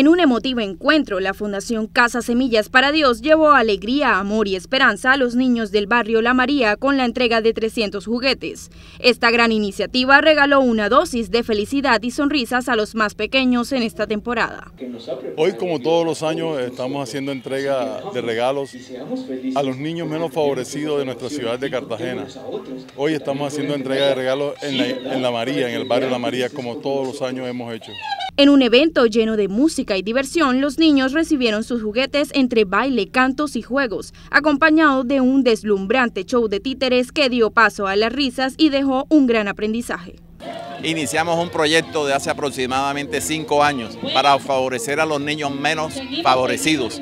En un emotivo encuentro, la Fundación Casa Semillas para Dios llevó alegría, amor y esperanza a los niños del barrio La María con la entrega de 300 juguetes. Esta gran iniciativa regaló una dosis de felicidad y sonrisas a los más pequeños en esta temporada. Hoy, como todos los años, estamos haciendo entrega de regalos a los niños menos favorecidos de nuestra ciudad de Cartagena. Hoy estamos haciendo entrega de regalos en la, María, en el barrio La María, como todos los años hemos hecho. En un evento lleno de música y diversión, los niños recibieron sus juguetes entre baile, cantos y juegos, acompañados de un deslumbrante show de títeres que dio paso a las risas y dejó un gran aprendizaje. Iniciamos un proyecto de hace aproximadamente cinco años para favorecer a los niños menos favorecidos.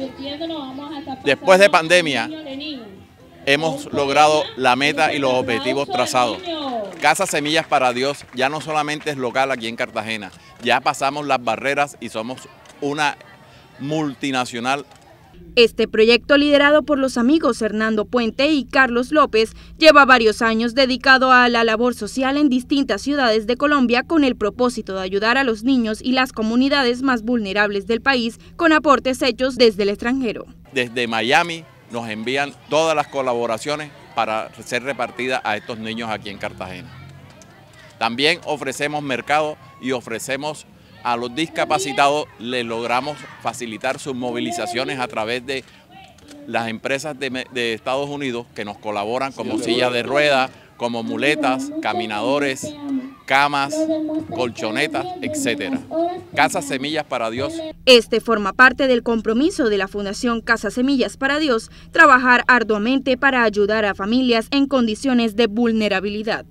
Después de pandemia, hemos logrado la meta y los objetivos trazados. Casa Semillas para Dios ya no solamente es local aquí en Cartagena, ya pasamos las barreras y somos una multinacional. Este proyecto liderado por los amigos Hernando Puente y Carlos López lleva varios años dedicado a la labor social en distintas ciudades de Colombia con el propósito de ayudar a los niños y las comunidades más vulnerables del país con aportes hechos desde el extranjero. Desde Miami nos envían todas las colaboraciones para ser repartida a estos niños aquí en Cartagena. También ofrecemos mercado y ofrecemos a los discapacitados, les logramos facilitar sus movilizaciones a través de las empresas de, de Estados Unidos que nos colaboran como sillas de ruedas, como muletas, caminadores, camas, colchonetas, etc. Casa Semillas para Dios. Este forma parte del compromiso de la Fundación Casa Semillas para Dios, trabajar arduamente para ayudar a familias en condiciones de vulnerabilidad.